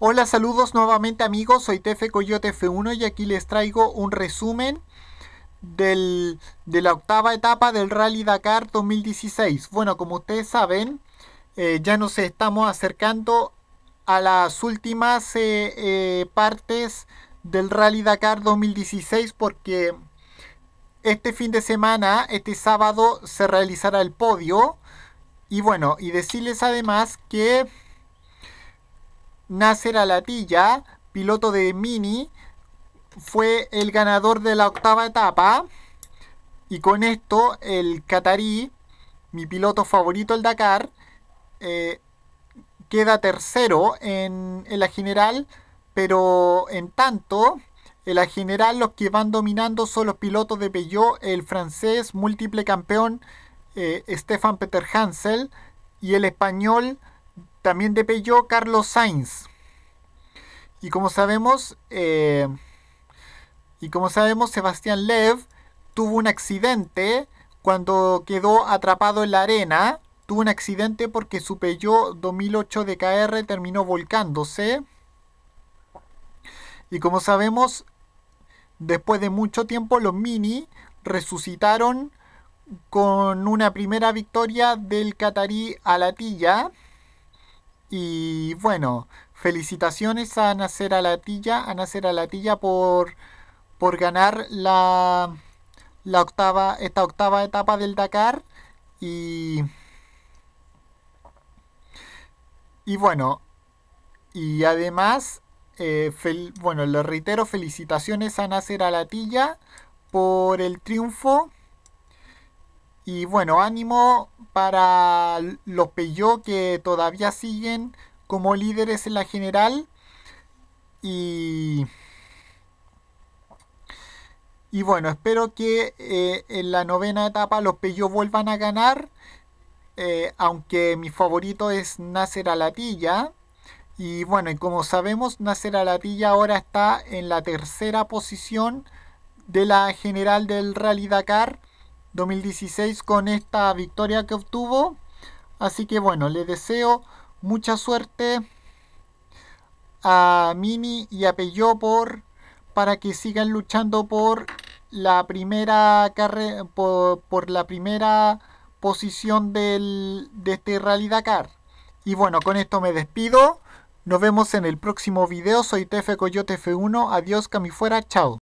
Hola, saludos nuevamente amigos, soy Tefe Coyote F1 y aquí les traigo un resumen de la octava etapa del Rally Dakar 2016. Bueno, como ustedes saben, eh, ya nos estamos acercando a las últimas eh, eh, partes del Rally Dakar 2016 porque este fin de semana, este sábado, se realizará el podio. Y bueno, y decirles además que Nasser Alatilla, piloto de Mini, fue el ganador de la octava etapa. Y con esto, el catarí, mi piloto favorito, el Dakar, eh, queda tercero en, la general, pero en tanto, en la general los que van dominando son los pilotos de Peugeot, el francés múltiple campeón eh, Stefan Peter Hansel y el español también depelló Carlos Sainz. Y como sabemos, eh, y como sabemos, Sebastián Lev tuvo un accidente cuando quedó atrapado en la arena. Tuvo un accidente porque su Peugeot 2008 DKR terminó volcándose. Y como sabemos, después de mucho tiempo los Mini resucitaron con una primera victoria del Qatarí a la tilla. Y bueno, felicitaciones a Nacer Alatilla, a Nacer latilla por, por ganar la, la octava, esta octava etapa del Dakar. Y, y bueno, y además, eh, bueno, lo reitero, felicitaciones a Nacer Alatilla por el triunfo y bueno, ánimo para los Peugeot que todavía siguen como líderes en la general. Y, bueno, espero que eh, en la novena etapa los Peugeot vuelvan a ganar. Eh, aunque mi favorito es Nacer Alatilla. Y bueno, y como sabemos, Nacer Alatilla ahora está en la tercera posición de la general del Rally Dakar 2016 con esta victoria que obtuvo. Así que bueno, le deseo mucha suerte a Mini y a por, para que sigan luchando por la primera por, la primera posición del, de este Rally Dakar. Y bueno, con esto me despido. Nos vemos en el próximo video. Soy TF Coyote F1. Adiós, camifuera. Chao.